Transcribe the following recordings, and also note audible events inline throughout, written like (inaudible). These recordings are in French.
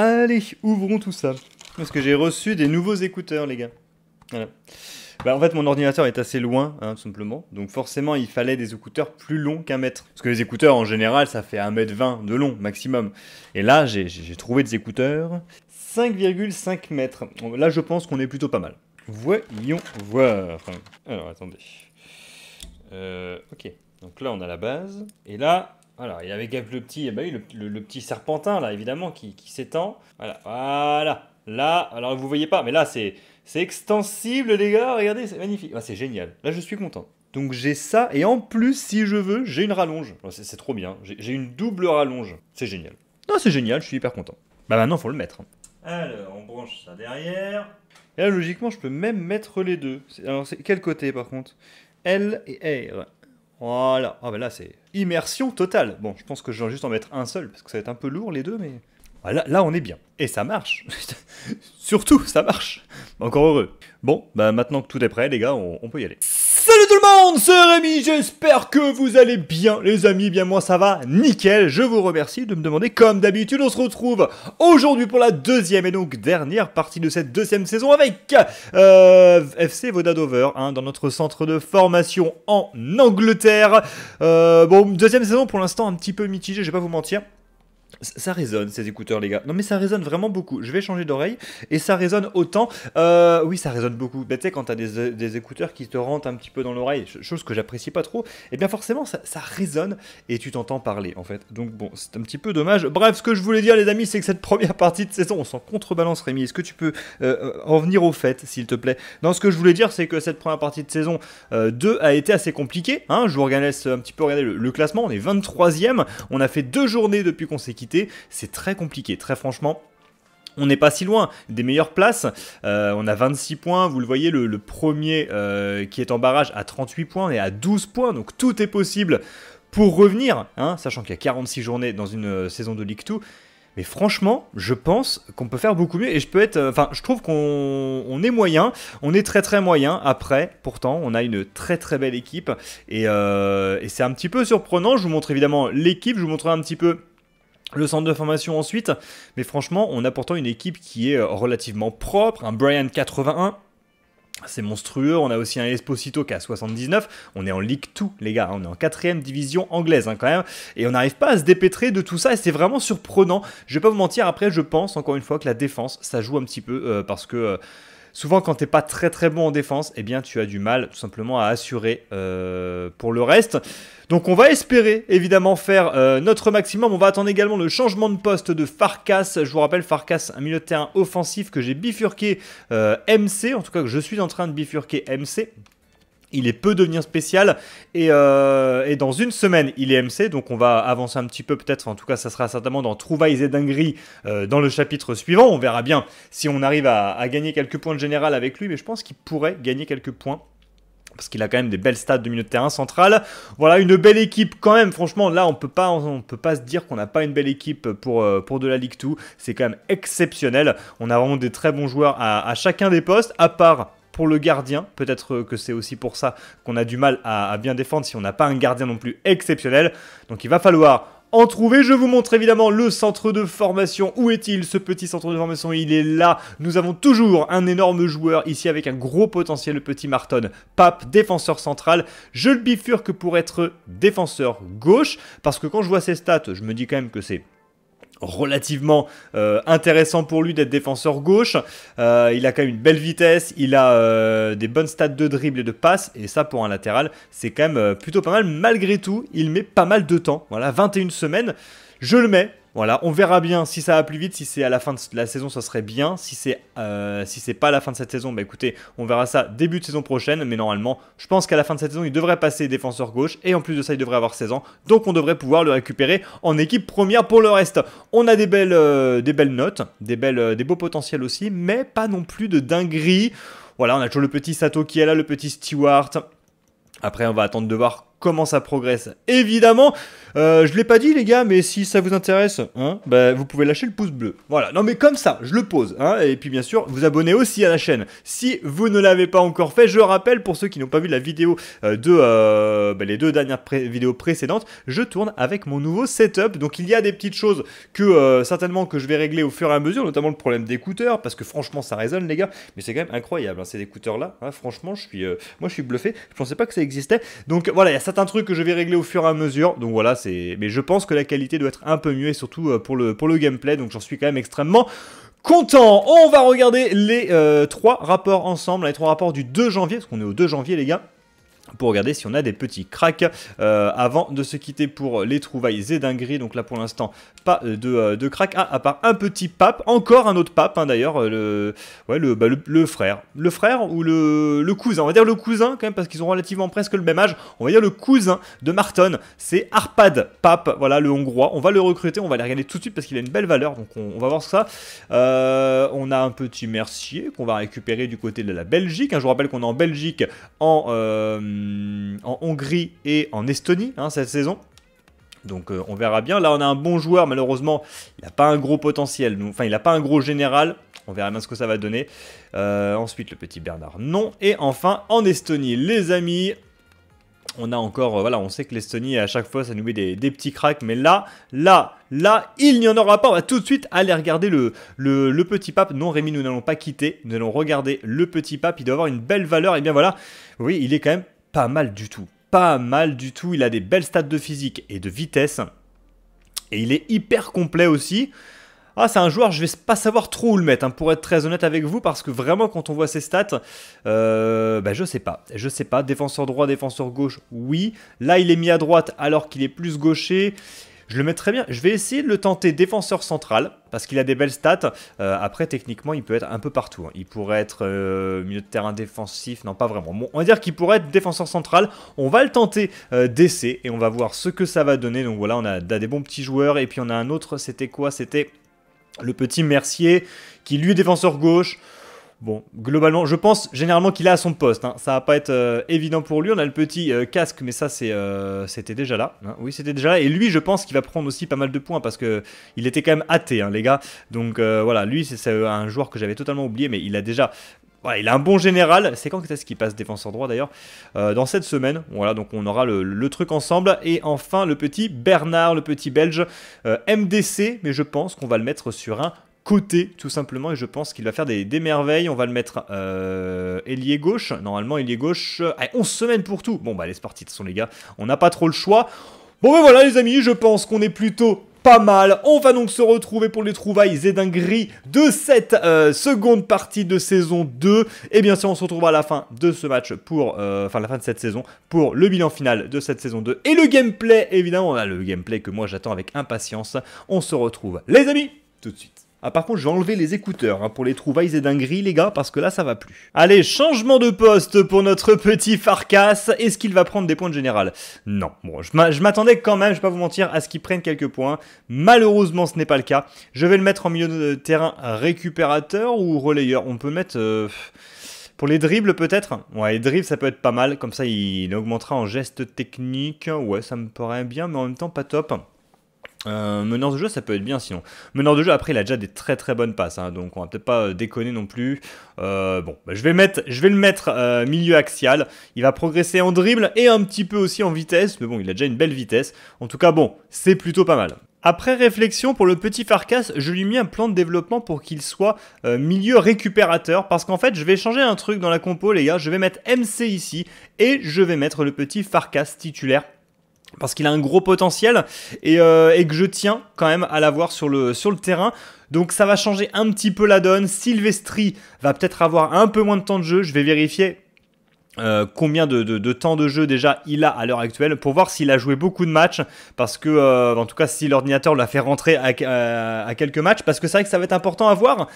Allez, ouvrons tout ça. Parce que j'ai reçu des nouveaux écouteurs, les gars. Voilà. Bah, en fait, mon ordinateur est assez loin, hein, tout simplement. Donc, forcément, il fallait des écouteurs plus longs qu'un mètre. Parce que les écouteurs, en général, ça fait 1m20 de long, maximum. Et là, j'ai trouvé des écouteurs 5,5 mètres. Là, je pense qu'on est plutôt pas mal. Voyons voir. Alors, attendez. Euh, ok. Donc là, on a la base. Et là, voilà, et avec le petit, eh ben le, petit serpentin, là, évidemment, qui, s'étend. Voilà, voilà. Là, alors vous voyez pas, mais là, c'est extensible, les gars. Regardez, c'est magnifique. Ah, c'est génial. Là, je suis content. Donc j'ai ça, et en plus, si je veux, j'ai une rallonge. C'est trop bien. J'ai une double rallonge. C'est génial. Non, c'est génial, je suis hyper content. Bah maintenant, faut le mettre. Hein. Alors, on branche ça derrière. Et là, logiquement, je peux même mettre les deux. Alors, c'est quel côté, par contre L et R. Voilà. Ah ben là, c'est immersion totale. Bon, je pense que je vais juste en mettre un seul, parce que ça va être un peu lourd les deux, mais... Voilà, là, on est bien. Et ça marche. (laughs) Surtout, ça marche. Encore heureux. Bon, bah maintenant que tout est prêt, les gars, on peut y aller. Salut tout le monde, c'est Rémi, j'espère que vous allez bien les amis, bien moi ça va, nickel, je vous remercie de me demander comme d'habitude, on se retrouve aujourd'hui pour la deuxième et donc dernière partie de cette deuxième saison avec euh, FC Vodadover, hein, dans notre centre de formation en Angleterre, euh, bon deuxième saison pour l'instant un petit peu mitigée, je vais pas vous mentir, ça résonne ces écouteurs les gars. Non mais ça résonne vraiment beaucoup. Je vais changer d'oreille et ça résonne autant. Euh, oui ça résonne beaucoup. mais tu sais quand t'as des, écouteurs qui te rentrent un petit peu dans l'oreille, chose que j'apprécie pas trop, et eh bien forcément ça, résonne et tu t'entends parler en fait. Donc bon c'est un petit peu dommage. Bref ce que je voulais dire les amis c'est que cette première partie de saison on s'en contrebalance Rémi. Est-ce que tu peux revenir euh, euh, en au fait s'il te plaît Non ce que je voulais dire c'est que cette première partie de saison 2 a été assez compliquée. Hein. je vous regarde un petit peu le, le classement. On est 23 e On a fait deux journées depuis qu'on s'est quitté c'est très compliqué, très franchement. On n'est pas si loin des meilleures places. Euh, on a 26 points. Vous le voyez, le, premier euh, qui est en barrage à 38 points. et à 12 points. Donc tout est possible pour revenir, hein, sachant qu'il y a 46 journées dans une euh, saison de League 2. Mais franchement, je pense qu'on peut faire beaucoup mieux et je peux être. Enfin, je trouve qu'on est moyen, on est très très moyen. Après, pourtant, on a une très très belle équipe et, et c'est un petit peu surprenant. Je vous montre évidemment l'équipe, je vous montre un petit peu le centre de formation ensuite, mais franchement, on a pourtant une équipe qui est euh, relativement propre, un Brian 81, c'est monstrueux. On a aussi un Esposito qui a 79. On est en Ligue 2, les gars. Hein. On est en 4 division anglaise, hein, quand même. Et on n'arrive pas à se dépêtrer de tout ça. Et c'est vraiment surprenant. Je vais pas vous mentir. Après, je pense, encore une fois, que la défense, ça joue un petit peu. Euh, parce que. Euh, souvent quand t'es pas très très bon en défense, eh bien tu as du mal tout simplement à assurer euh, pour le reste. Donc on va espérer évidemment faire euh, notre maximum. On va attendre également le changement de poste de Farkas. Je vous rappelle Farkas, un milieu de terrain offensif que j'ai bifurqué euh, MC, en tout cas que je suis en train de bifurquer MC. Il est peu devenir spécial euh, et, dans une semaine il est MC donc on va avancer un petit peu peut-être en tout cas ça sera certainement dans Trouvailles et dingueries euh, dans le chapitre suivant on verra bien si on arrive à, gagner quelques points de général avec lui mais je pense qu'il pourrait gagner quelques points parce qu'il a quand même des belles stats de milieu de terrain central. Voilà, une belle équipe quand même. Franchement, là, on peut pas, peut pas se dire qu'on n'a pas une belle équipe pour, euh, pour de la Ligue 2. C'est quand même exceptionnel. On a vraiment des très bons joueurs à chacun des postes, à part pour le gardien. Peut-être que c'est aussi pour ça qu'on a du mal à, bien défendre si on n'a pas un gardien non plus exceptionnel. Donc il va falloir en trouver. Je vous montre évidemment le centre de formation. Où est-il ce petit centre de formation Il est là. Nous avons toujours un énorme joueur ici avec un gros potentiel, le petit Marton. Pape, défenseur central. Je le bifurque pour être défenseur gauche parce que quand je vois ses stats, je me dis quand même que c'est relativement euh, intéressant pour lui d'être défenseur gauche. Euh, il a quand même une belle vitesse, il a euh, des bonnes stats de dribble et de passe, et ça pour un latéral, c'est quand même plutôt pas mal. Malgré tout, il met pas mal de temps, voilà, 21 semaines. Je le mets voilà, on verra bien si ça va plus vite, si c'est à la fin de la saison, ça serait bien. Si c'est euh, si c'est pas à la fin de cette saison, bah écoutez, on verra ça début de saison prochaine. Mais normalement, je pense qu'à la fin de cette saison, il devrait passer défenseur gauche et en plus de ça, il devrait avoir 16 ans. Donc on devrait pouvoir le récupérer en équipe première. Pour le reste, on a des belles euh, des belles notes, des belles euh, des beaux potentiels aussi, mais pas non plus de dinguerie. Voilà, on a toujours le petit Sato qui est là, le petit Stewart. Après, on va attendre de voir comment ça progresse. Évidemment, euh, je l'ai pas dit les gars, mais si ça vous intéresse, hein, bah, vous pouvez lâcher le pouce bleu. Voilà, non mais comme ça, je le pose. Hein, et puis bien sûr, vous abonnez aussi à la chaîne. Si vous ne l'avez pas encore fait, je rappelle pour ceux qui n'ont pas vu la vidéo euh, de euh, bah, les deux dernières vidéos précédentes, je tourne avec mon nouveau setup. Donc il y a des petites choses que certainement que je vais régler au fur et à mesure, notamment le problème d'écouteurs, parce que franchement ça résonne les gars, mais c'est quand même incroyable hein, ces écouteurs là. franchement, je suis, moi je suis bluffé, je pensais pas que ça existait. Donc voilà, il c'est un truc que je vais régler au fur et à mesure. Donc voilà, c'est. Mais je pense que la qualité doit être un peu mieux et surtout euh, pour le, le gameplay. Donc j'en suis quand même extrêmement content. On va regarder les euh, trois rapports ensemble, les trois rapports du 2 janvier, parce qu'on est au 2 janvier, les gars pour regarder si on a des petits cracks euh, avant de se quitter pour les trouvailles et dingueries. Donc là pour l'instant pas euh, de, Ah, à part un petit pape, encore un autre pape hein, d'ailleurs, le, ouais, bah, le, le, frère. Le frère ou le, cousin, on va dire le cousin quand même parce qu'ils ont relativement presque le même âge. On va dire le cousin de Marton, c'est Arpad Pape, voilà le hongrois. On va le recruter, on va les regarder tout de suite parce qu'il a une belle valeur. Donc on, va voir ça. on a un petit mercier qu'on va récupérer du côté de la Belgique. Hein, je vous rappelle qu'on est en Belgique en euh, en Hongrie et en Estonie hein, cette saison. Donc euh, on verra bien. Là on a un bon joueur, malheureusement il n'a pas un gros potentiel, enfin il n'a pas un gros général. On verra bien ce que ça va donner. Euh, ensuite le petit Bernard, non. Et enfin en Estonie, les amis, on a encore, voilà, on sait que l'Estonie à chaque fois ça nous met des, petits cracks, mais là, là, là, il n'y en aura pas. On va tout de suite aller regarder le, le, le petit pape. Non, Rémi, nous n'allons pas quitter, nous allons regarder le petit pape. Il doit avoir une belle valeur. Et eh bien voilà, oui, il est quand même pas mal du tout. Pas mal du tout. Il a des belles stats de physique et de vitesse. Et il est hyper complet aussi. Ah, c'est un joueur, je vais pas savoir trop où le mettre, hein, pour être très honnête avec vous, parce que vraiment, quand on voit ses stats, euh, bah, je sais pas. Je sais pas. Défenseur droit, défenseur gauche, oui. Là, il est mis à droite alors qu'il est plus gaucher. Je le mets très bien. Je vais essayer de le tenter défenseur central parce qu'il a des belles stats. Euh, après, techniquement, il peut être un peu partout. Hein. Il pourrait être euh, milieu de terrain défensif. Non, pas vraiment. Bon, on va dire qu'il pourrait être défenseur central. On va le tenter euh, d'essai et on va voir ce que ça va donner. Donc voilà, on a des bons petits joueurs. Et puis on a un autre, c'était quoi C'était le petit Mercier qui, lui, est défenseur gauche. Bon, globalement, je pense généralement qu'il est à son poste. Hein. Ça va pas être euh, évident pour lui. On a le petit euh, casque, mais ça, euh, c'était déjà là. Hein. Oui, c'était déjà là. Et lui, je pense qu'il va prendre aussi pas mal de points parce que il était quand même athée, hein, les gars. Donc voilà, lui, c'est, un joueur que j'avais totalement oublié, mais il a déjà. Voilà, il a un bon général. C'est quand est-ce qu'il passe défenseur droit d'ailleurs Dans cette semaine. Voilà, donc on aura le, truc ensemble. Et enfin, le petit Bernard, le petit Belge MDC, mais je pense qu'on va le mettre sur un côté tout simplement et je pense qu'il va faire des, merveilles. On va le mettre euh, ailier gauche. Normalement ailier gauche. On se 11 semaines pour tout. Bon bah les sportifs sont les gars. On n'a pas trop le choix. Bon ben voilà les amis, je pense qu'on est plutôt pas mal. On va donc se retrouver pour les trouvailles et dingueries de cette euh, seconde partie de saison 2. Et eh bien sûr, on se retrouvera à la fin de ce match pour, euh, enfin, la fin de cette saison pour le bilan final de cette saison 2 et le gameplay. Évidemment, on a le gameplay que moi j'attends avec impatience. On se retrouve, les amis, tout de suite. Ah par contre je vais enlever les écouteurs hein, pour les trouvailles et dingueries les gars parce que là ça va plus. Allez changement de poste pour notre petit Farkas. Est-ce qu'il va prendre des points de général Non. Bon je m'attendais quand même, je vais pas vous mentir, à ce qu'il prenne quelques points. Malheureusement ce n'est pas le cas. Je vais le mettre en milieu de terrain récupérateur ou relayeur. On peut mettre... Euh, pour les dribbles peut-être Ouais, les dribbles ça peut être pas mal, comme ça il augmentera en gestes techniques. Ouais, ça me paraît bien, mais en même temps pas top. Euh, meneur de jeu, ça peut être bien sinon. Meneur de jeu, après, il a déjà des très très bonnes passes, hein, donc on va peut-être pas euh, déconner non plus. Euh, bon, bah, je, vais mettre, je vais le mettre euh, milieu axial. Il va progresser en dribble et un petit peu aussi en vitesse, mais bon, il a déjà une belle vitesse. En tout cas, bon, c'est plutôt pas mal. Après réflexion pour le petit Farkas, je lui ai mis un plan de développement pour qu'il soit milieu récupérateur parce qu'en fait je vais changer un truc dans la compo les gars, je vais mettre MC ici et je vais mettre le petit Farkas titulaire parce qu'il a un gros potentiel et, euh, et, que je tiens quand même à l'avoir sur le, sur le terrain. Donc ça va changer un petit peu la donne. Silvestri va peut-être avoir un peu moins de temps de jeu, je vais vérifier euh, combien de, temps de jeu déjà il a à l'heure actuelle pour voir s'il a joué beaucoup de matchs parce que euh, en tout cas si l'ordinateur l'a fait rentrer à, quelques matchs parce que c'est vrai que ça va être important à voir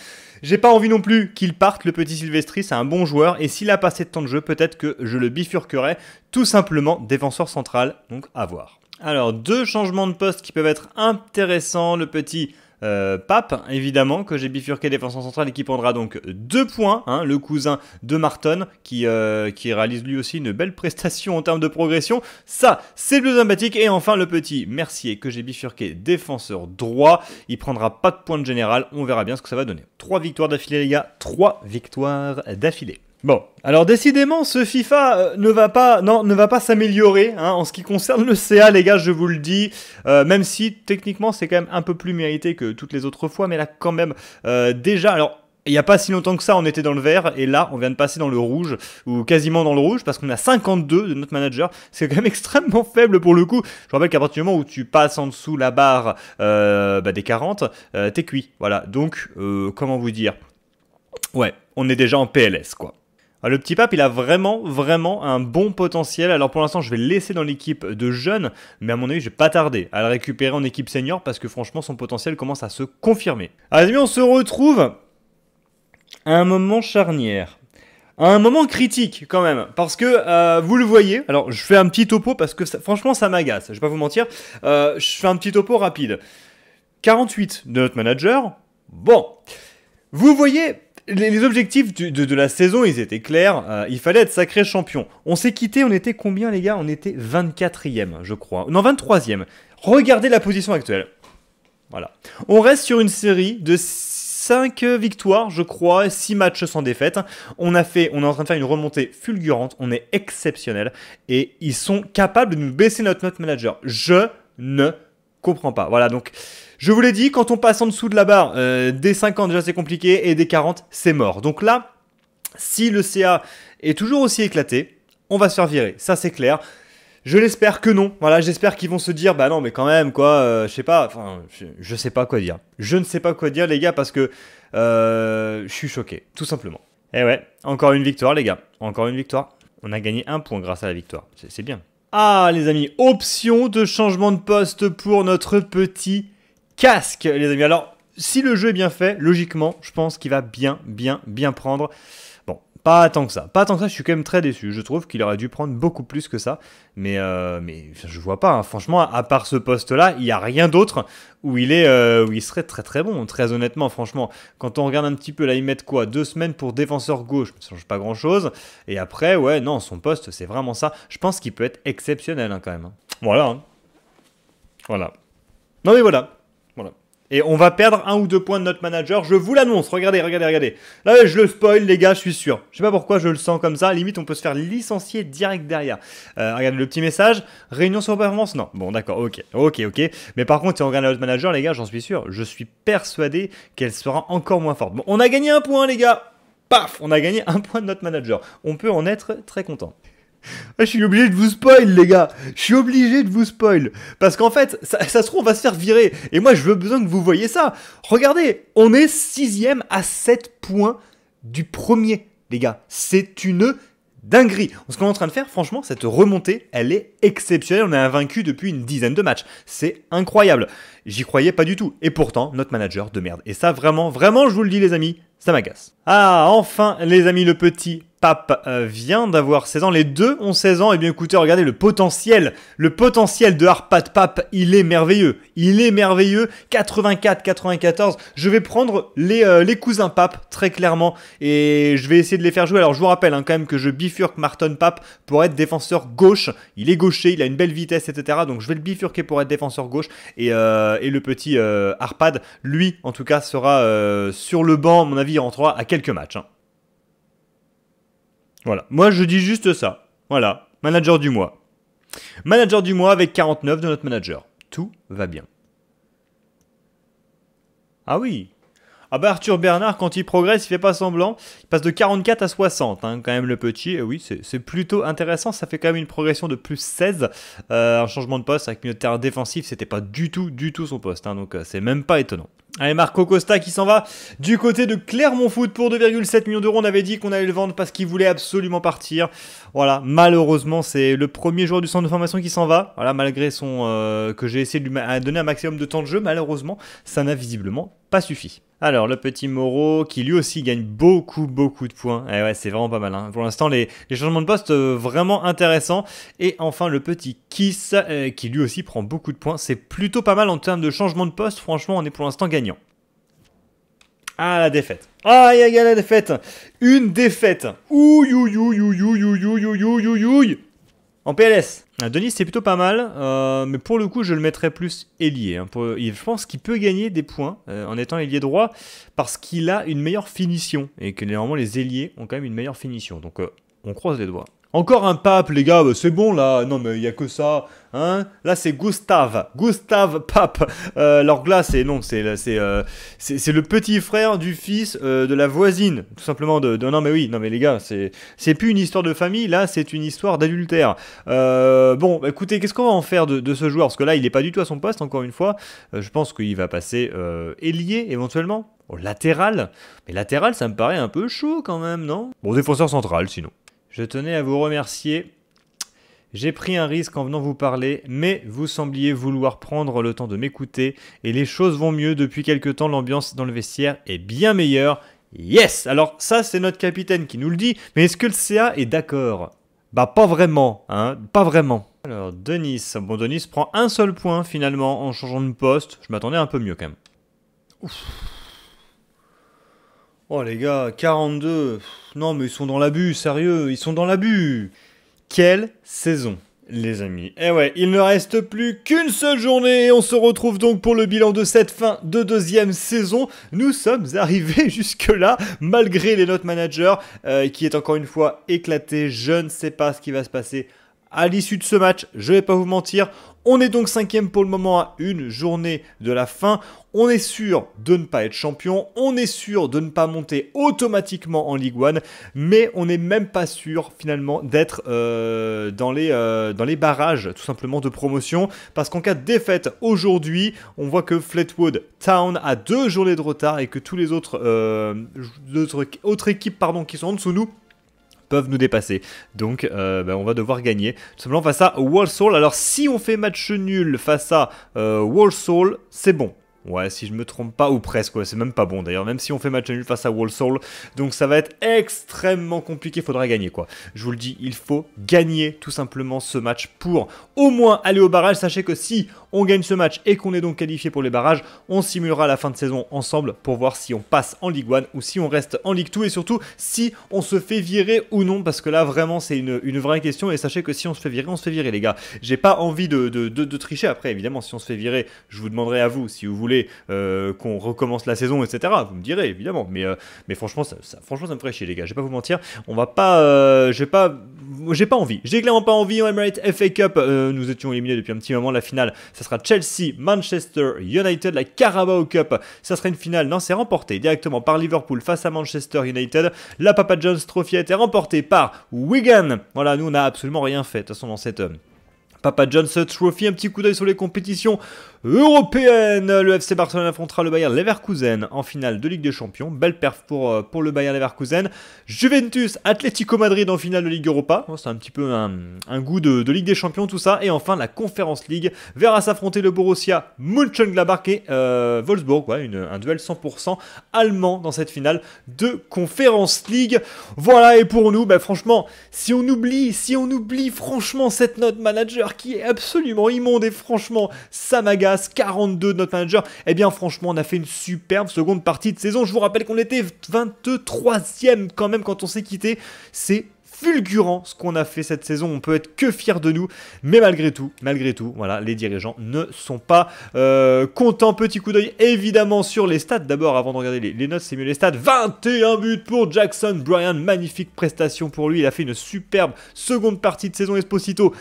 j'ai pas envie non plus qu'il parte le petit Silvestri c'est un bon joueur et s'il a passé de temps de jeu peut-être que je le bifurquerai tout simplement défenseur central donc à voir alors deux changements de poste qui peuvent être intéressants le petit euh, Pape, évidemment, que j'ai bifurqué défenseur central et qui prendra donc deux points. Hein, le cousin de Marton, euh, qui, réalise lui aussi une belle prestation en termes de progression. Ça, c'est plus sympathique. Et enfin, le petit Mercier, que j'ai bifurqué défenseur droit. Il prendra pas de points de général. On verra bien ce que ça va donner. Trois victoires d'affilée, les gars. Trois victoires d'affilée. Bon, alors décidément, ce FIFA euh, ne va pas, non, ne va pas s'améliorer hein, en ce qui concerne le CA, les gars, je vous le dis. Euh, même si techniquement, c'est quand même un peu plus mérité que toutes les autres fois, mais là, quand même, euh, déjà, alors il n'y a pas si longtemps que ça, on était dans le vert, et là, on vient de passer dans le rouge, ou quasiment dans le rouge, parce qu'on a 52 de notre manager. C'est quand même (laughs) extrêmement faible pour le coup. Je rappelle qu'à partir du moment où tu passes en dessous la barre bah, des 40, t'es cuit. Voilà, donc, comment vous dire Ouais, on est déjà en PLS, quoi. Ah, le petit pape, il a vraiment, vraiment un bon potentiel. Alors pour l'instant, je vais le laisser dans l'équipe de jeunes, mais à mon avis, je vais pas tarder à le récupérer en équipe senior parce que franchement, son potentiel commence à se confirmer. Allez, ah, on se retrouve à un moment charnière. À un moment critique quand même, parce que euh, vous le voyez, alors je fais un petit topo parce que franchement ça m'agace, je vais pas vous mentir, euh, je fais un petit topo rapide. 48 de notre manager, bon, vous voyez les, objectifs de, la saison, ils étaient clairs. Euh, il fallait être sacré champion. On s'est quitté, on était combien, les gars On était 24e, je crois. Non, 23e. Regardez la position actuelle. Voilà. On reste sur une série de 5 victoires, je crois, 6 matchs sans défaite. On a fait, on est en train de faire une remontée fulgurante, on est exceptionnel et ils sont capables de nous baisser notre note manager. Je ne comprends pas. Voilà, donc je vous l'ai dit, quand on passe en dessous de la barre, euh, des 50 déjà c'est compliqué et des 40 c'est mort. Donc là, si le CA est toujours aussi éclaté, on va se faire virer, ça c'est clair. Je l'espère que non. Voilà, j'espère qu'ils vont se dire, bah non, mais quand même, quoi, euh, je sais pas, enfin, je, sais pas quoi dire. Je ne sais pas quoi dire, les gars, parce que euh, je suis choqué, tout simplement. Et eh ouais, encore une victoire, les gars. Encore une victoire. On a gagné un point grâce à la victoire. C'est bien. Ah, les amis, option de changement de poste pour notre petit casque, les amis. Alors, si le jeu est bien fait, logiquement, je pense qu'il va bien, bien, bien prendre. Bon, pas tant que ça. Pas tant que ça, je suis quand même très déçu. Je trouve qu'il aurait dû prendre beaucoup plus que ça. Mais, euh, mais je vois pas. Hein. Franchement, à part ce poste-là, il y a rien d'autre où il est, euh, où il serait très très bon. Très honnêtement, franchement, quand on regarde un petit peu, là, il met quoi Deux semaines pour défenseur gauche. Ça change pas grand-chose. Et après, ouais, non, son poste, c'est vraiment ça. Je pense qu'il peut être exceptionnel hein, quand même. Hein. Voilà. Voilà. Non mais voilà, et on va perdre un ou deux points de notre manager. Je vous l'annonce. Regardez, regardez, regardez. Là, je le spoil, les gars, je suis sûr. Je sais pas pourquoi je le sens comme ça. Limite, on peut se faire licencier direct derrière. Euh, regardez le petit message. Réunion sur performance Non. Bon, d'accord. Ok, ok, ok. Mais par contre, si on regarde notre manager, les gars, j'en suis sûr. Je suis persuadé qu'elle sera encore moins forte. Bon, on a gagné un point, les gars. Paf On a gagné un point de notre manager. On peut en être très content. Ah, je suis obligé de vous spoil, les gars. Je suis obligé de vous spoil. Parce qu'en fait, ça, se trouve, on va se faire virer. Et moi, je veux besoin que vous voyez ça. Regardez, on est sixième à 7 points du premier, les gars. C'est une dinguerie. Ce qu'on est en train de faire, franchement, cette remontée, elle est exceptionnelle. On est invaincu depuis une dizaine de matchs. C'est incroyable. J'y croyais pas du tout. Et pourtant, notre manager de merde. Et ça, vraiment, vraiment, je vous le dis, les amis, ça m'agace. Ah, enfin, les amis, le petit Pape euh, vient d'avoir 16 ans. Les deux ont 16 ans. Et eh bien écoutez, regardez le potentiel. Le potentiel de Arpad Pape, il est merveilleux. Il est merveilleux. 84, 94. Je vais prendre les, euh, cousins Pape, très clairement. Et je vais essayer de les faire jouer. Alors je vous rappelle hein, quand même que je bifurque Martin Pape pour être défenseur gauche. Il est gaucher, il a une belle vitesse, etc. Donc je vais le bifurquer pour être défenseur gauche. Et, euh, le petit Arpad, lui, en tout cas, sera sur le banc, à mon avis, il rentrera à quelques matchs. Hein. Voilà. Moi, je dis juste ça. Voilà. Manager du mois. Manager du mois avec 49 de notre manager. Tout va bien. Ah oui, ah bah Arthur Bernard, quand il progresse, il fait pas semblant. Il passe de 44 à 60, hein, quand même le petit. oui, c'est plutôt intéressant. Ça fait quand même une progression de plus 16. Euh, un changement de poste avec milieu de terrain défensif, c'était pas du tout, du tout son poste. Hein, donc euh, c'est même pas étonnant. Allez, Marco Costa qui s'en va du côté de Clermont Foot pour 2,7 millions d'euros. On avait dit qu'on allait le vendre parce qu'il voulait absolument partir. Voilà, malheureusement, c'est le premier joueur du centre de formation qui s'en va. Voilà, malgré son euh, que j'ai essayé de lui donner un maximum de temps de jeu, malheureusement, ça n'a visiblement pas suffi. Alors, le petit Moreau, qui lui aussi gagne beaucoup, beaucoup de points. Eh ouais, c'est vraiment pas mal. Pour l'instant, les, changements de poste, vraiment intéressants. Et enfin, le petit Kiss, qui lui aussi prend beaucoup de points. C'est plutôt pas mal en termes de changement de poste. Franchement, on est pour l'instant gagnant. Ah, la défaite. Ah, il y a la défaite. Une défaite. Ouh, ouh, ouh, ouh, ouh, ouh, ouh, ouh, ouh, ouh, En PLS. Ah, Denis, c'est plutôt pas mal, euh, mais pour le coup, je le mettrais plus ailier. Hein. je pense qu'il peut gagner des points euh, en étant ailier droit parce qu'il a une meilleure finition et que normalement les ailiers ont quand même une meilleure finition. Donc, euh, on croise les doigts. Encore un pape, les gars, bah, c'est bon là. Non, mais il n'y a que ça. Hein là, c'est Gustave. Gustave Pape. Euh, alors là, c'est non, euh, c'est c'est le petit frère du fils euh, de la voisine, tout simplement. De, non, mais oui, non, mais les gars, c'est c'est plus une histoire de famille. Là, c'est une histoire d'adultère. Euh, bon, bah, écoutez, qu'est-ce qu'on va en faire de, de ce joueur Parce que là, il n'est pas du tout à son poste. Encore une fois, je pense qu'il va passer ailier éventuellement, au latéral. Mais latéral, ça me paraît un peu chaud quand même, non Bon, défenseur central, sinon. Je tenais à vous remercier. J'ai pris un risque en venant vous parler, mais vous sembliez vouloir prendre le temps de m'écouter et les choses vont mieux depuis quelque temps. L'ambiance dans le vestiaire est bien meilleure. Yes Alors ça, c'est notre capitaine qui nous le dit, mais est-ce que le CA est d'accord Bah pas vraiment, hein Pas vraiment. Alors Denis, bon Denis prend un seul point finalement en changeant de poste. Je m'attendais un peu mieux quand même. Ouf. Oh les gars, 42. Non mais ils sont dans l'abus, sérieux, ils sont dans l'abus. Quelle saison, les amis. Eh ouais, il ne reste plus qu'une seule journée et on se retrouve donc pour le bilan de cette fin de deuxième saison. Nous sommes arrivés (laughs) jusque-là, malgré les notes managers, euh, qui est encore une fois éclaté. Je ne sais pas ce qui va se passer à l'issue de ce match. Je vais pas vous mentir. On est donc cinquième pour le moment à une journée de la fin. On est sûr de ne pas être champion, on est sûr de ne pas monter automatiquement en Ligue 1, mais on n'est même pas sûr finalement d'être euh, dans, les, euh, dans les barrages tout simplement de promotion, parce qu'en cas de défaite aujourd'hui, on voit que Fleetwood Town a deux journées de retard et que tous les autres, euh, autres, équipes pardon, qui sont en dessous de nous peuvent nous dépasser. Donc euh, ben, on va devoir gagner tout simplement face à Walsall. Alors si on fait match nul face à euh, Walsall, c'est bon. Ouais, si je me trompe pas, ou presque, c'est même pas bon d'ailleurs, même si on fait match nul face à Walsall, donc ça va être extrêmement compliqué, Il faudra gagner quoi. Je vous le dis, il faut gagner tout simplement ce match pour au moins aller au barrage, sachez que si on gagne ce match et qu'on est donc qualifié pour les barrages, on simulera la fin de saison ensemble pour voir si on passe en Ligue 1 ou si on reste en Ligue 2 et surtout si on se fait virer ou non, parce que là vraiment c'est une, vraie question et sachez que si on se fait virer, on se fait virer les gars. J'ai pas envie de tricher après, évidemment, si on se fait virer, je vous demanderai à vous si vous voulez euh, qu'on recommence la saison, etc. Vous me direz évidemment, mais euh, mais franchement ça, franchement ça me ferait chier les gars. Je vais pas vous mentir, on va pas, euh, j'ai pas, j'ai pas envie. J'ai clairement pas envie en Emirates FA Cup. nous étions éliminés depuis un petit moment. La finale, ça sera Chelsea, Manchester United, la Carabao Cup. Ça sera une finale, non, c'est remporté directement par Liverpool face à Manchester United. La Papa John's Trophy a été remportée par Wigan. Voilà, nous on n'a absolument rien fait. De toute façon dans cette Papa John's Trophy. Un petit coup d'œil sur les compétitions européennes. Le FC Barcelone affrontera le Bayern Leverkusen en finale de Ligue des Champions. Belle perf pour, euh, le Bayern Leverkusen. Juventus, Atlético Madrid en finale de Ligue Europa. Oh, c'est un petit peu un, goût de, Ligue des Champions, tout ça. Et enfin, la Conférence League verra s'affronter le Borussia Mönchengladbach et euh, Wolfsburg. un duel 100% allemand dans cette finale de Conférence League. Voilà, et pour nous, ben, franchement, si on oublie, si on oublie franchement cette note manager qui est absolument immonde et franchement, ça m'agace. 42 de notre manager. Eh bien, franchement, on a fait une superbe seconde partie de saison. Je vous rappelle qu'on était 23e quand même quand on s'est quitté. C'est fulgurant ce qu'on a fait cette saison. On peut être que fier de nous, mais malgré tout, malgré tout, voilà, les dirigeants ne sont pas euh, contents. Petit coup d'œil évidemment sur les stats. D'abord, avant de regarder les, notes, c'est mieux les stats. 21 buts pour Jackson Bryan, magnifique prestation pour lui. Il a fait une superbe seconde partie de saison Esposito.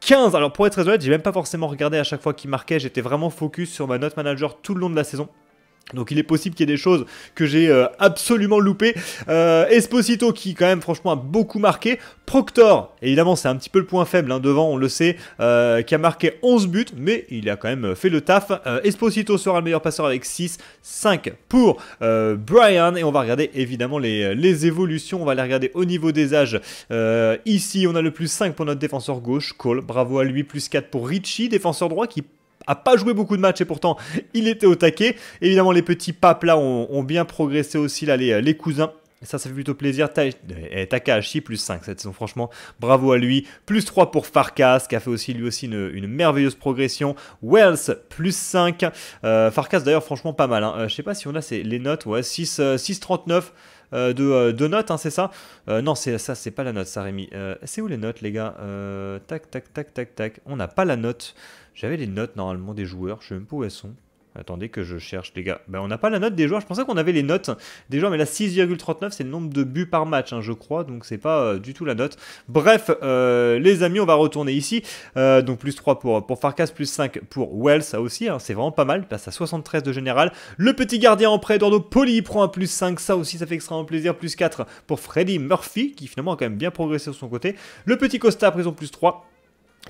15. Alors pour être très honnête, j'ai même pas forcément regardé à chaque fois qu'il marquait, j'étais vraiment focus sur ma note manager tout le long de la saison. Donc il est possible qu'il y ait des choses que j'ai euh, absolument loupées. Euh, Esposito qui quand même franchement a beaucoup marqué. Proctor, évidemment c'est un petit peu le point faible hein, devant, on le sait, euh, qui a marqué 11 buts, mais il a quand même fait le taf. Esposito sera le meilleur passeur avec 6, 5 pour Brian. Et on va regarder évidemment les, les, évolutions, on va les regarder au niveau des âges. ici on a le plus 5 pour notre défenseur gauche, Cole, bravo à lui, plus 4 pour Richie, défenseur droit qui a pas joué beaucoup de matchs et pourtant il était au taquet. Évidemment, les petits papes là ont, bien progressé aussi, là, euh, les, cousins. Ça, ça fait plutôt plaisir. Eh, Takahashi, plus 5 cette saison, franchement. Bravo à lui. Plus 3 pour Farkas, qui a fait aussi lui aussi une, merveilleuse progression. Wells, plus 5. Euh, Farkas, d'ailleurs, franchement, pas mal. Hein. Euh, je sais pas si on a les notes. Ouais, 6, de, notes, hein, c'est ça Non, c'est ça, c'est pas la note, ça, Rémi. c'est où les notes, les gars Tac, tac, tac, tac, tac. On n'a pas la note. J'avais les notes normalement des joueurs, je sais même pas où elles sont. Attendez que je cherche les gars. Ben, on n'a pas la note des joueurs, je pensais qu'on avait les notes des joueurs, mais là, 6,39 c'est le nombre de buts par match hein, je crois, donc c'est pas euh, du tout la note. Bref, euh, les amis, on va retourner ici. Euh, donc plus 3 pour, pour Farkas, plus 5 pour Wells, ça aussi, hein, c'est vraiment pas mal, passe à 73 de général. Le petit gardien en prêt, Eduardo Poli prend un plus 5, ça aussi ça fait extrêmement plaisir, plus 4 pour Freddy Murphy, qui finalement a quand même bien progressé de son côté. Le petit Costa à prison plus 3,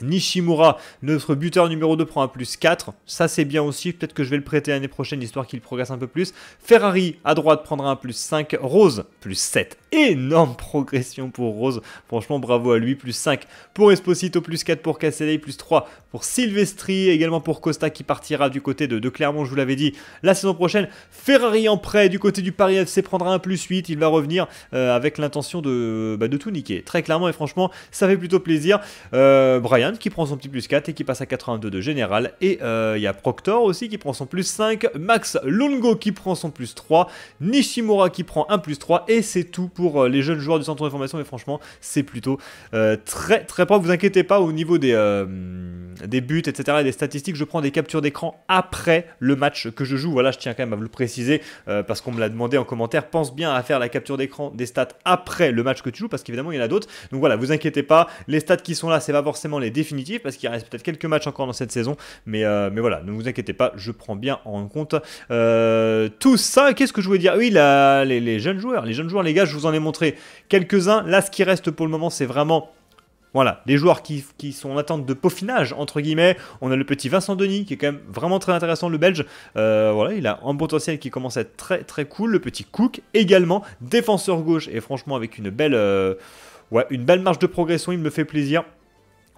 Nishimura, notre buteur numéro 2, prend un plus 4. Ça, c'est bien aussi. Peut-être que je vais le prêter l'année prochaine, histoire qu'il progresse un peu plus. Ferrari, à droite, prendra un plus 5. Rose, plus 7. Énorme (laughs) progression pour Rose. Franchement, bravo à lui. Plus 5 pour Esposito, plus 4 pour Castelli, plus 3 pour Silvestri. Également pour Costa, qui partira du côté de, Clermont, je vous l'avais dit, la saison prochaine. Ferrari en prêt du côté du Paris FC prendra un plus 8. Il va revenir euh, avec l'intention de, bah, de tout niquer. Très clairement et franchement, ça fait plutôt plaisir. Euh, Brian, qui prend son petit plus 4 et qui passe à 82 de général. Et il euh, y a Proctor aussi qui prend son plus 5. Max Lungo qui prend son plus 3. Nishimura qui prend un plus 3. Et c'est tout pour euh, les jeunes joueurs du centre de formation. mais franchement, c'est plutôt euh, très très propre. Vous inquiétez pas au niveau des, buts, etc. et des statistiques. Je prends des captures d'écran après le match que je joue. Voilà, je tiens quand même à vous le préciser parce qu'on me l'a demandé en commentaire. Pense bien à faire la capture d'écran des stats après le match que tu joues parce qu'évidemment, il y en a d'autres. Donc voilà, vous inquiétez pas. Les stats qui sont là, c'est pas forcément les définitive parce qu'il reste peut-être quelques matchs encore dans cette saison. Mais, euh, mais voilà, ne vous inquiétez pas, je prends bien en compte euh, tout ça. Qu'est-ce que je voulais dire Oui, les, jeunes joueurs. Les jeunes joueurs, les gars, je vous en ai montré quelques-uns. Là, ce qui reste pour le moment, c'est vraiment... Voilà, les joueurs qui, sont en attente de peaufinage, entre guillemets. On a le petit Vincent Denis, qui est quand même vraiment très intéressant, le Belge. Euh, voilà, il a un potentiel qui commence à être très très cool. Le petit Cook également, défenseur gauche, et franchement avec une belle, ouais, une belle marge de progression, il me fait plaisir.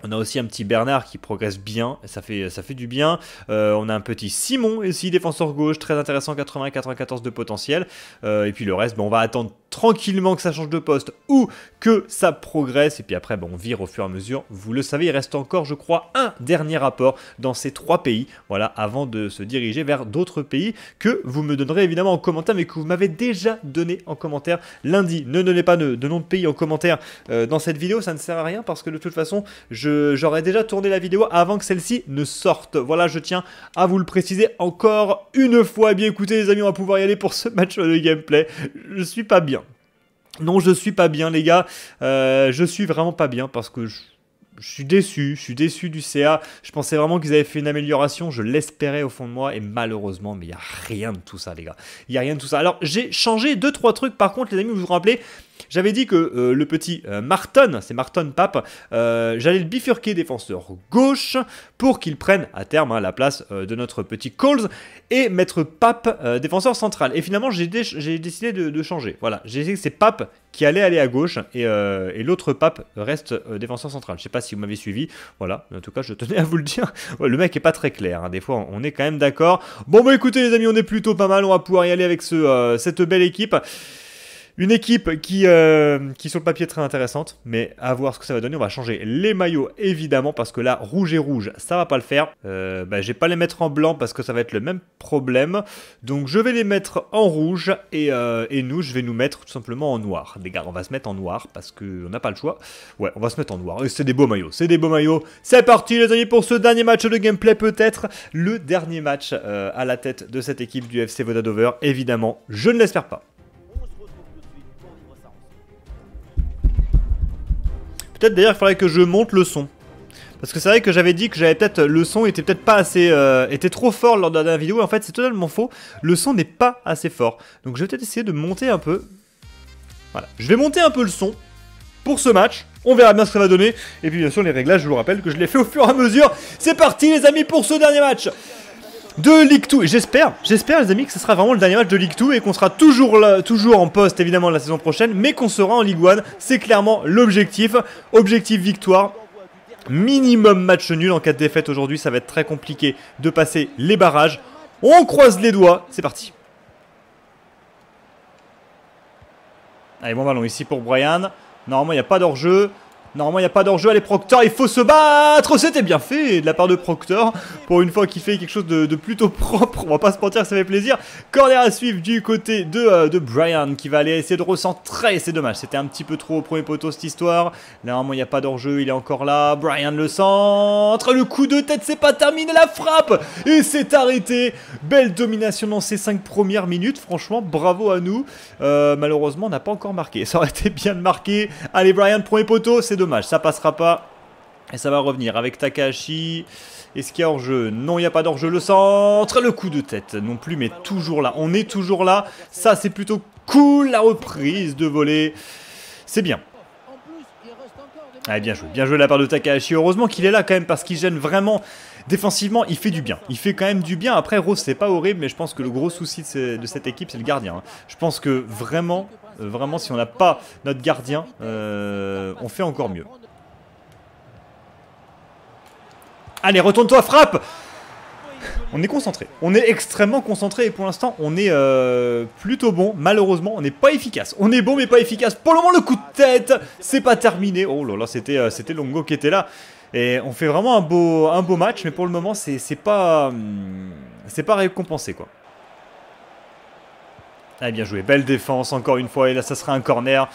On a aussi un petit Bernard qui progresse bien, ça fait, ça fait du bien. Euh, on a un petit Simon ici, défenseur gauche, très intéressant, 80-94 de potentiel. Euh, et puis le reste, ben, on va attendre tranquillement que ça change de poste ou que ça progresse. Et puis après, bon on vire au fur et à mesure. Vous le savez, il reste encore, je crois, un dernier rapport dans ces trois pays. Voilà, avant de se diriger vers d'autres pays que vous me donnerez évidemment en commentaire, mais que vous m'avez déjà donné en commentaire lundi. Ne donnez pas de, nom de pays en commentaire euh, dans cette vidéo, ça ne sert à rien parce que de toute façon, j'aurais déjà tourné la vidéo avant que celle-ci ne sorte. Voilà, je tiens à vous le préciser encore une fois. Eh bien écoutez les amis, on va pouvoir y aller pour ce match de gameplay. Je suis pas bien. Non, je suis pas bien, les gars. Euh, je suis vraiment pas bien parce que je, je, suis déçu. Je suis déçu du CA. Je pensais vraiment qu'ils avaient fait une amélioration. Je l'espérais au fond de moi. Et malheureusement, mais il n'y a rien de tout ça, les gars. Il n'y a rien de tout ça. Alors, j'ai changé 2-3 trucs. Par contre, les amis, vous vous rappelez, j'avais dit que euh, le petit euh, Martin, c'est Martin Pape, euh, j'allais le bifurquer défenseur gauche pour qu'il prenne à terme hein, la place de notre petit Coles et mettre Pape défenseur central. Et finalement, j'ai décidé de, changer. Voilà, j'ai décidé que c'est Pape qui allait aller à gauche et, l'autre Pape reste défenseur central. Je ne sais pas si vous m'avez suivi. Voilà, en tout cas, je tenais à vous le dire. le mec est pas très clair. Hein. Des fois, on est quand même d'accord. Bon, bah écoutez, les amis, on est plutôt pas mal. On va pouvoir y aller avec cette belle équipe. Une équipe qui, euh, qui sur le papier est très intéressante, mais à voir ce que ça va donner. On va changer les maillots évidemment parce que là, rouge et rouge, ça va pas le faire. Euh, bah, je bah, vais pas les mettre en blanc parce que ça va être le même problème. Donc je vais les mettre en rouge et, euh, et nous, je vais nous mettre tout simplement en noir. Les gars, on va se mettre en noir parce qu'on n'a pas le choix. Ouais, on va se mettre en noir. Et c'est des beaux maillots, c'est des beaux maillots. C'est parti les amis pour ce dernier match de gameplay peut-être. Le dernier match à la tête de cette équipe du FC Vodadover. Évidemment, je ne l'espère pas. Peut-être d'ailleurs il faudrait que je monte le son. Parce que c'est vrai que j'avais dit que j'avais peut-être le son était peut-être pas assez euh, était trop fort lors de la dernière vidéo. En fait, c'est totalement faux. Le son n'est pas assez fort. Donc je vais peut-être essayer de monter un peu. Voilà, je vais monter un peu le son pour ce match. On verra bien ce que ça va donner. Et puis bien sûr les réglages, je vous rappelle que je les fais au fur et à mesure. C'est parti les amis pour ce dernier match de League 2. J'espère, j'espère les amis que ce sera vraiment le dernier match de League 2 et qu'on sera toujours toujours en poste évidemment la saison prochaine, mais qu'on sera en Ligue 1. C'est clairement l'objectif. Objectif victoire. Minimum match nul en cas de défaite aujourd'hui, ça va être très compliqué de passer les barrages. On croise les doigts, c'est parti. Allez, bon ballon ici pour Brian. Normalement, il n'y a pas d'orjeu Normalement, il n'y a pas d'enjeu. Allez, Proctor, il faut se battre C'était bien fait de la part de Proctor. Pour une fois qu'il fait quelque chose de, plutôt (laughs) propre, on va pas se mentir, ça fait plaisir. Corner à suivre du côté euh, de, Brian, qui va aller essayer de recentrer. C'est dommage, c'était un petit peu trop au premier poteau, cette histoire. normalement, il n'y a pas d'enjeu. Il est encore là. Brian le centre. Le coup de tête, c'est pas terminé. La frappe Et c'est arrêté. Belle domination dans ces 5 premières minutes. Franchement, bravo à nous. Euh, malheureusement, on n'a pas encore marqué. Ça aurait été bien de marquer. Allez, Brian, premier poteau, c'est dommage, ça passera pas. Et ça va revenir avec Takahashi. Est-ce qu'il y a hors-jeu Non, il n'y a pas d'hors-jeu. Le centre, le coup de tête non plus, mais toujours là. On est toujours là. Ça, c'est plutôt cool, la reprise de volée. C'est bien. Ah, bien joué, bien joué de la part de Takahashi. Heureusement qu'il est là quand même parce qu'il gêne vraiment défensivement. Il fait du bien, il fait quand même du bien. Après, Rose, c'est pas horrible, mais je pense que le gros souci de, cette équipe, c'est le gardien. Hein. Je pense que vraiment, euh, vraiment, si on n'a pas notre gardien, euh, on fait encore mieux. Allez, retourne-toi, frappe on est concentré, on est extrêmement concentré et pour l'instant on est euh, plutôt bon, malheureusement on n'est pas efficace, on est bon mais pas efficace, pour le moment le coup de tête, c'est pas terminé, oh là là c'était Longo qui était là, et on fait vraiment un beau, un beau match mais pour le moment c'est pas, hum, pas récompensé quoi. Ah, bien joué. Belle défense, encore une fois. Et là, ça sera un corner.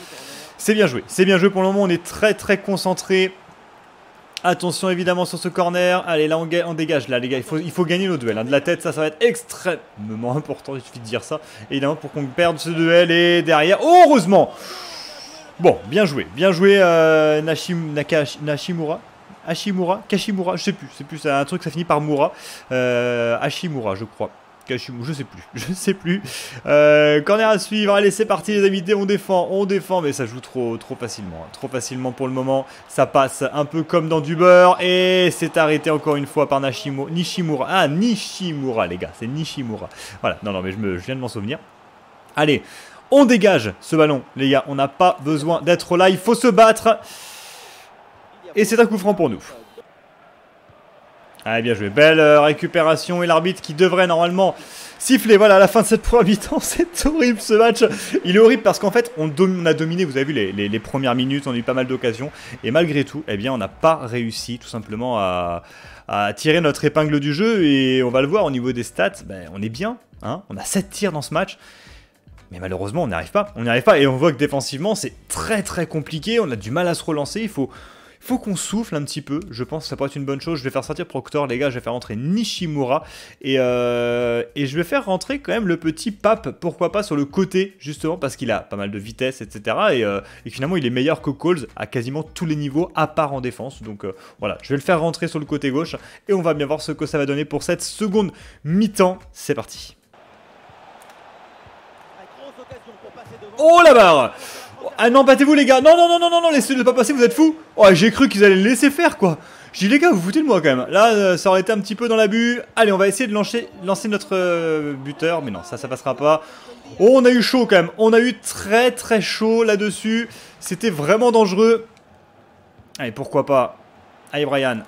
C'est bien joué. C'est bien joué. Pour le moment, on est très, très concentré. Attention évidemment sur ce corner. Allez, là on, dégage. Là, les gars, il faut, gagner nos duels. Hein. De la tête, ça, ça va être extrêmement (laughs) important. Il suffit de dire ça. Évidemment, pour qu'on perde ce duel. Et derrière, oh, heureusement Bon, bien joué. Bien joué, euh, Nashim, Nashimura. Hashimura Kashimura Je sais plus. C'est plus un truc, ça finit par Mura. Euh, Hashimura, je crois. Kashimo, je sais plus, (laughs) je sais plus. Euh, corner à suivre, allez c'est parti les amis, on défend, on défend, mais ça joue trop, trop facilement, hein. trop facilement pour le moment. Ça passe un peu comme dans du beurre et c'est arrêté encore une fois par Nishimura. Ah Nishimura les gars, c'est Nishimura. Voilà, non non mais je, me, je viens de m'en souvenir. Allez, on dégage ce ballon les gars, on n'a pas besoin d'être là, il faut se battre. Et c'est un coup franc pour nous. Ah bien joué, belle euh, récupération et l'arbitre qui devrait normalement siffler. Voilà, à la fin de cette première mi-temps, (laughs) c'est horrible ce match. Il est horrible parce qu'en fait, on, a dominé, vous avez vu, les, premières minutes, on a eu pas mal d'occasions. Et malgré tout, eh bien, on n'a pas réussi tout simplement à, tirer notre épingle du jeu. Et on va le voir au niveau des stats, ben, on est bien. Hein. on a 7 tirs dans ce match. Mais malheureusement, on n'y arrive pas. On n'y arrive pas. Et on voit que défensivement, c'est très très compliqué. On a du mal à se relancer. Il faut, faut qu'on souffle un petit peu. Je pense que ça pourrait être une bonne chose. Je vais faire sortir Proctor, les gars. Je vais faire rentrer Nishimura. Et, euh, je vais faire rentrer quand même le petit Pape. Pourquoi pas sur le côté, justement, parce qu'il a pas mal de vitesse, etc. Euh, et, finalement, il est meilleur que Coles à quasiment tous les niveaux, à part en défense. Donc euh, voilà, je vais le faire rentrer sur le côté gauche. Et on va bien voir ce que ça va donner pour cette seconde mi-temps. C'est parti. Oh la barre ah non, battez-vous les gars Non, non, non, non, non, laissez-le pas passer, vous êtes fous Oh, j'ai cru qu'ils allaient le laisser faire, quoi J'ai dit, les gars, vous foutez de moi, quand même Là, euh, ça aurait été un petit peu dans l'abus. Allez, on va essayer de lancer, lancer notre euh, buteur, mais non, ça, ça passera pas. Oh, on a eu chaud, quand même On a eu très, très chaud là-dessus. C'était vraiment dangereux. Allez, pourquoi pas Allez, Brian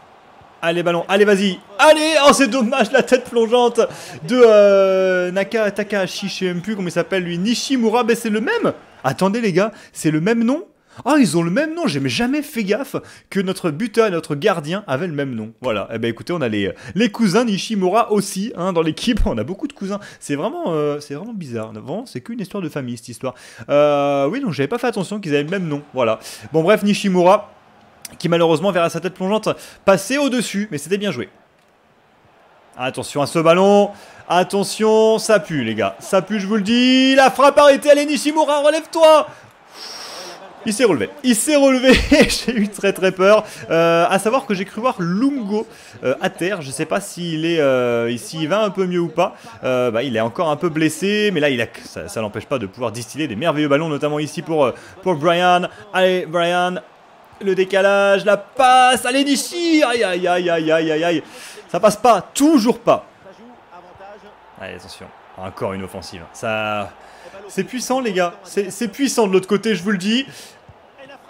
Allez, ballon, allez, vas-y Allez Oh, c'est dommage, la tête plongeante de euh, Naka Takahashi, je sais même plus comment il s'appelle, lui. Nishimura, mais ben, c'est le même Attendez les gars, c'est le même nom ah, oh, ils ont le même nom, j'ai jamais fait gaffe que notre buteur et notre gardien avaient le même nom. Voilà, eh ben écoutez, on a les, cousins Nishimura aussi hein, dans l'équipe, (laughs) on a beaucoup de cousins. C'est vraiment, euh, vraiment bizarre, vraiment, c'est qu'une histoire de famille cette histoire. Euh, oui, donc j'avais pas fait attention qu'ils avaient le même nom, voilà. Bon bref, Nishimura, qui malheureusement verra sa tête plongeante passer au-dessus, mais c'était bien joué. Attention à ce ballon. Attention, ça pue, les gars. Ça pue, je vous le dis. La frappe arrêtée, allez, Nishimura, relève-toi il s'est relevé. Il s'est relevé. (laughs) j'ai eu très très peur. Euh, à savoir que j'ai cru voir Lungo euh, à terre. Je ne sais pas s'il est euh, ici, va un peu mieux ou pas. Bah, il est encore un peu blessé, mais là il a, ça, n'empêche l'empêche pas de pouvoir distiller des merveilleux ballons, notamment ici pour pour Brian. Allez Brian, le décalage, la passe. Allez Nishi. Aïe aïe aïe aïe aïe aïe aïe. Ça passe pas, toujours pas. Allez, attention. Encore une offensive. Ça, C'est puissant, les gars. C'est puissant de l'autre côté, je vous le dis.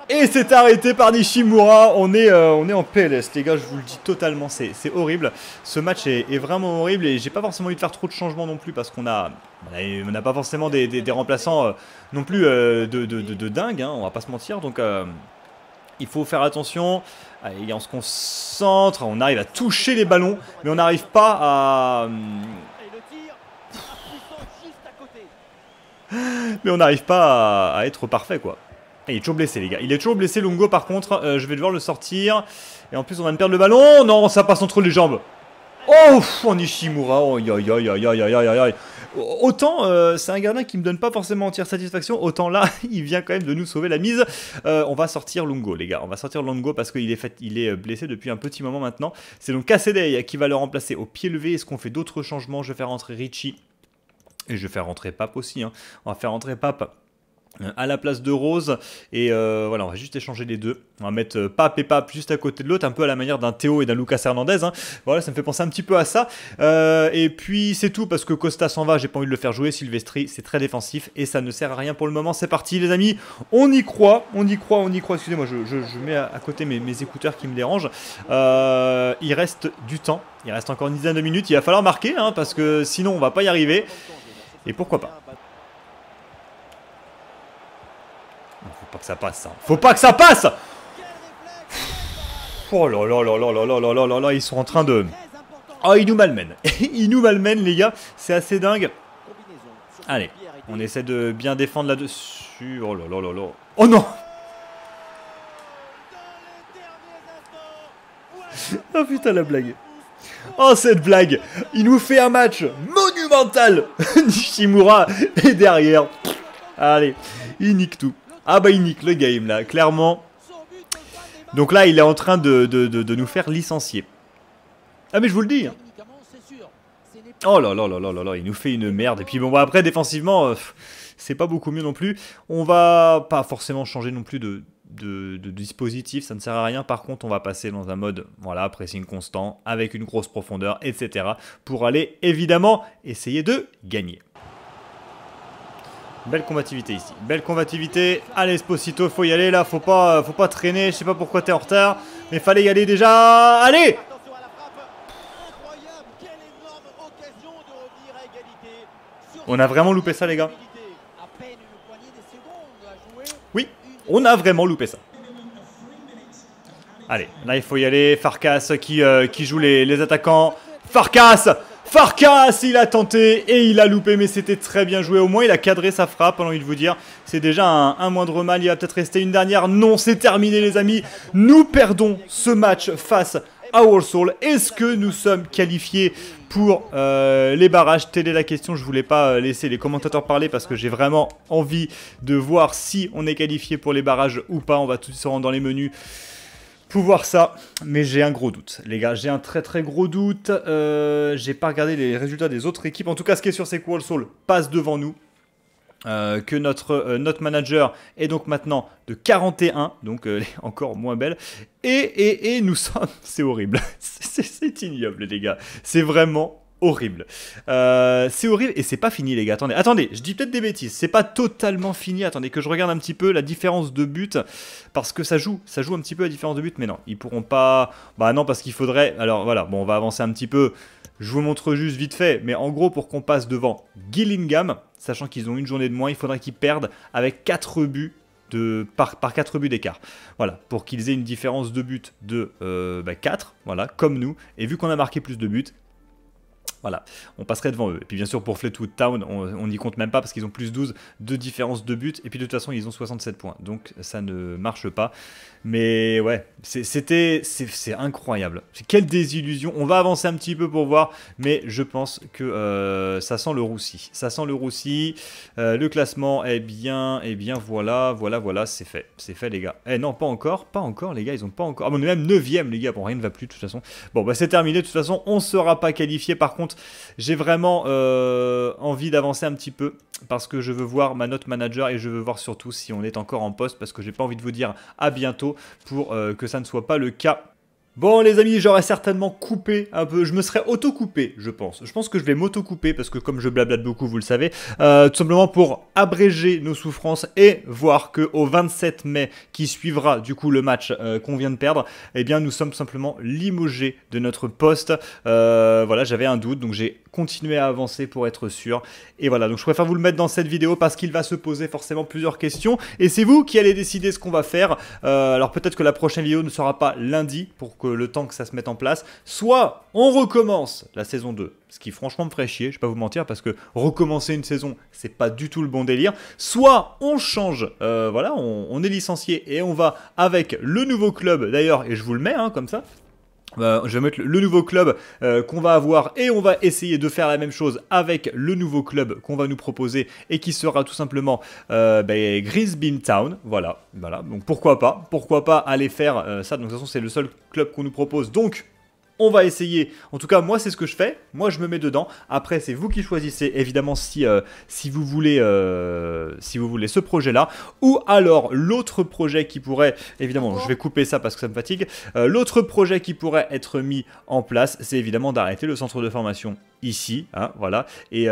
Et c'est arrêté par Nishimura. On est, euh, on est en PLS, les gars, je vous le dis totalement. C'est horrible. Ce match est, vraiment horrible et j'ai pas forcément envie de faire trop de changements non plus parce qu'on a, on n'a pas forcément des, remplaçants euh, non plus euh, de, dingue. Hein, on va pas se mentir. Donc il faut faire attention. Allez, on se concentre, on arrive à toucher les ballons, mais on n'arrive pas à... (laughs) mais on n'arrive pas à... être parfait, quoi. il est toujours blessé, les gars. Il est toujours blessé, Lungo par contre. Euh, je vais devoir le sortir. Et en plus, on va me perdre le ballon. Non, ça passe entre les jambes. Oh, en oh, aïe, aïe, aïe, aïe, aïe, aïe, aïe. Autant euh, c'est un gardien qui me donne pas forcément entière satisfaction, autant là (laughs) il vient quand même de nous sauver la mise. Euh, on va sortir Longo les gars, on va sortir Longo parce qu'il est est euh, blessé depuis un petit moment maintenant. C'est donc Kasedei qui va le remplacer au pied levé. Est-ce qu'on fait d'autres changements Je vais faire rentrer Richie et je vais faire rentrer Pape aussi. Hein. On va faire rentrer Pape à la place de Rose. Et euh, voilà, on va juste échanger les deux. On va mettre euh, Pape et Pape juste à côté de l'autre, un peu à la manière d'un Théo et d'un Lucas Hernandez. Hein. Voilà, ça me fait penser un petit peu à ça. Euh, et puis c'est tout parce que Costa s'en va, j'ai pas envie de le faire jouer. Silvestri, c'est très défensif et ça ne sert à rien pour le moment. C'est parti, les amis. On y croit, on y croit, on y croit. Excusez-moi, je, mets à, côté mes, écouteurs qui me dérangent. il reste du temps, il reste encore une dizaine de minutes. Il va falloir marquer hein, parce que sinon on va pas y arriver. Et pourquoi pas. Faut pas que ça passe, ça. Hein. Faut pas que ça passe Oh là là là là là là là là là ils sont en train de... Oh, ils nous malmène (laughs) Il nous malmène les gars. C'est assez dingue. Allez, on essaie de bien défendre là-dessus. Oh là là là là. Oh non (laughs) Oh putain, la blague. Oh cette blague Il nous fait un match monumental (laughs) Nishimura est derrière. Allez, il nique tout. Ah bah il nique le game là, clairement. Donc là, il est en train de, nous faire licencier. Ah mais je vous le dis. Hein. Oh là là là là là il nous fait une merde. Et puis bon, bah après, défensivement, euh, c'est pas beaucoup mieux non plus. On va pas forcément changer non plus de, de, dispositif, ça ne sert à rien. Par contre, on va passer dans un mode, voilà, pressing constant, avec une grosse profondeur, etc. Pour aller, évidemment, essayer de gagner. Belle combativité ici. Belle combativité. Allez, Esposito, faut y aller là. Faut pas, faut pas traîner. Je sais pas pourquoi t'es en retard. Mais fallait y aller déjà. Allez On a vraiment loupé ça, les gars. Oui, on a vraiment loupé ça. Allez, là, il faut y aller. Farkas qui, euh, qui joue les, les attaquants. Farkas Farkas, il a tenté et il a loupé, mais c'était très bien joué. Au moins, il a cadré sa frappe, a envie de vous dire. C'est déjà un, moindre mal, il va peut-être rester une dernière. Non, c'est terminé les amis. Nous perdons ce match face à Warsaw, Est-ce que nous sommes qualifiés pour euh, les barrages Telle est la question. Je voulais pas euh, laisser les commentateurs parler parce que j'ai vraiment envie de voir si on est qualifié pour les barrages ou pas. On va tout se rendre dans les menus pouvoir ça, mais j'ai un gros doute, les gars. J'ai un très très gros doute. Euh, j'ai pas regardé les résultats des autres équipes. En tout cas, ce qui est sûr, c'est que Walsall passe devant nous. Euh, que notre, euh, notre manager est donc maintenant de 41, donc (laughs) encore moins belle. Et, et, et nous (laughs) sommes, c'est horrible, (laughs) c'est ignoble les gars, c'est vraiment horrible. Euh, c'est horrible et c'est pas fini les gars. Attendez, attendez, je dis peut-être des bêtises. C'est pas totalement fini. Attendez que je regarde un petit peu la différence de but parce que ça joue, ça joue un petit peu la différence de but. Mais non, ils pourront pas. Bah non parce qu'il faudrait. Alors voilà, bon on va avancer un petit peu. Je vous montre juste vite fait, mais en gros pour qu'on passe devant Gillingham, sachant qu'ils ont une journée de moins, il faudrait qu'ils perdent avec 4 buts de, par, par 4 buts d'écart. Voilà, pour qu'ils aient une différence de but de 4, euh, bah, voilà, comme nous. Et vu qu'on a marqué plus de buts, voilà, on passerait devant eux. Et puis bien sûr, pour Fleetwood Town, on n'y compte même pas parce qu'ils ont plus 12 de différence de but. Et puis de toute façon, ils ont 67 points. Donc ça ne marche pas. Mais ouais, c'était c'est incroyable. Quelle désillusion. On va avancer un petit peu pour voir. Mais je pense que euh, ça sent le roussi. Ça sent le roussi. Euh, le classement, est eh bien, eh bien voilà, voilà, voilà, c'est fait. C'est fait les gars. Eh non, pas encore, pas encore les gars, ils ont pas encore. Ah, on est même 9ème les gars. Bon, rien ne va plus de toute façon. Bon, bah c'est terminé. De toute façon, on ne sera pas qualifié. Par contre, j'ai vraiment euh, envie d'avancer un petit peu parce que je veux voir ma note manager et je veux voir surtout si on est encore en poste parce que j'ai pas envie de vous dire à bientôt pour euh, que ça ne soit pas le cas. Bon les amis, j'aurais certainement coupé un peu, je me serais auto-coupé, je pense. Je pense que je vais m'auto-couper parce que comme je blablate beaucoup, vous le savez, euh, tout simplement pour abréger nos souffrances et voir que au 27 mai qui suivra du coup le match euh, qu'on vient de perdre, eh bien nous sommes simplement limogés de notre poste. Euh, voilà, j'avais un doute, donc j'ai continuer à avancer pour être sûr. Et voilà, donc je préfère vous le mettre dans cette vidéo parce qu'il va se poser forcément plusieurs questions. Et c'est vous qui allez décider ce qu'on va faire. Euh, alors peut-être que la prochaine vidéo ne sera pas lundi pour que le temps que ça se mette en place. Soit on recommence la saison 2, ce qui franchement me ferait chier, je vais pas vous mentir, parce que recommencer une saison, c'est pas du tout le bon délire. Soit on change, euh, voilà, on, est licencié et on va avec le nouveau club d'ailleurs, et je vous le mets hein, comme ça, bah, je vais mettre le nouveau club euh, qu'on va avoir et on va essayer de faire la même chose avec le nouveau club qu'on va nous proposer et qui sera tout simplement euh, bah, Grisbeam Town. Voilà, voilà. Donc pourquoi pas, pourquoi pas aller faire euh, ça. Donc de toute façon c'est le seul club qu'on nous propose. Donc on va essayer. En tout cas, moi, c'est ce que je fais. Moi, je me mets dedans. Après, c'est vous qui choisissez, évidemment, si, euh, si, vous, voulez, euh, si vous voulez ce projet-là. Ou alors, l'autre projet qui pourrait, évidemment, je vais couper ça parce que ça me fatigue. Euh, l'autre projet qui pourrait être mis en place, c'est évidemment d'arrêter le centre de formation ici, hein, voilà, et,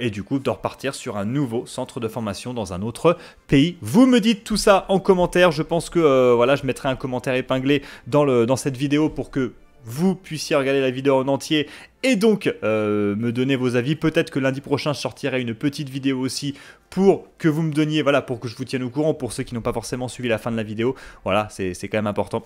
et du coup de repartir sur un nouveau centre de formation dans un autre pays. Vous me dites tout ça en commentaire, je pense que voilà, je mettrai un commentaire épinglé dans, le, dans cette vidéo pour que vous puissiez regarder la vidéo en entier et donc euh, me donner vos avis. Peut-être que lundi prochain, je sortirai une petite vidéo aussi pour que vous me donniez, voilà, pour que je vous tienne au courant, pour ceux qui n'ont pas forcément suivi la fin de la vidéo. Voilà, c'est quand même important.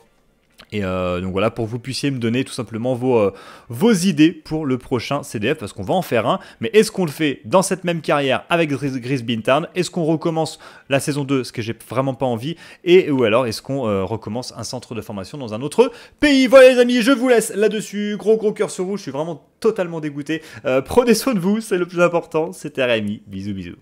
Et euh, donc voilà, pour que vous puissiez me donner tout simplement vos, euh, idées pour le prochain CDF, parce qu'on va en faire un. Mais est-ce qu'on le fait dans cette même carrière avec Gris Bintarn Est-ce qu'on recommence la saison 2, ce que j'ai vraiment pas envie Et ou alors est-ce qu'on euh, recommence un centre de formation dans un autre pays Voilà les amis, je vous laisse là-dessus. Gros gros cœur sur vous, je suis vraiment totalement dégoûté. prenez soin de vous, c'est le plus important. C'était Rémi, bisous bisous.